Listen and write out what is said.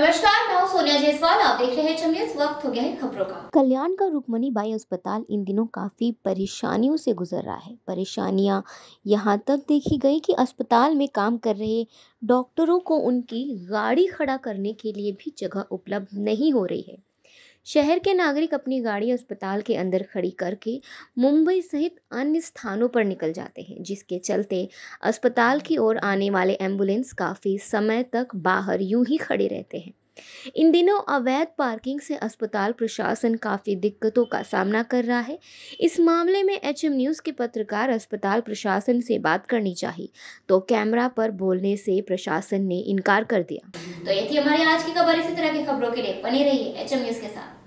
नमस्कार मैं सोनिया जयसवाल आप देख रहे हैं वक्त हो गया है खबरों का कल्याण का रुकमणि बाई अस्पताल इन दिनों काफी परेशानियों से गुजर रहा है परेशानियां यहां तक देखी गई कि अस्पताल में काम कर रहे डॉक्टरों को उनकी गाड़ी खड़ा करने के लिए भी जगह उपलब्ध नहीं हो रही है शहर के नागरिक अपनी गाड़ी अस्पताल के अंदर खड़ी करके मुंबई सहित अन्य स्थानों पर निकल जाते हैं जिसके चलते अस्पताल की ओर आने वाले एम्बुलेंस काफ़ी समय तक बाहर यूं ही खड़े रहते हैं इन दिनों अवैध पार्किंग से अस्पताल प्रशासन काफ़ी दिक्कतों का सामना कर रहा है इस मामले में एच एम न्यूज़ के पत्रकार अस्पताल प्रशासन से बात करनी चाहिए तो कैमरा पर बोलने से प्रशासन ने इनकार कर दिया तो ये थी हमारी आज की खबर इसी तरह की खबरों के लिए बनी रही है एच न्यूज़ के साथ